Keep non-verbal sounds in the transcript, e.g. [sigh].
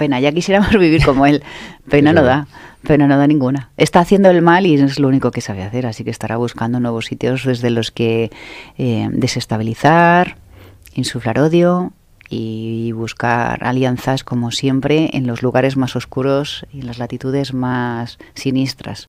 pena. Ya quisiéramos [laughs] vivir como él. pero no da, pena no da ninguna. Está haciendo el mal y es lo único que sabe hacer, así que estará buscando nuevos sitios desde los que eh, desestabilizar, insuflar odio y buscar alianzas, como siempre, en los lugares más oscuros y en las latitudes más sinistras.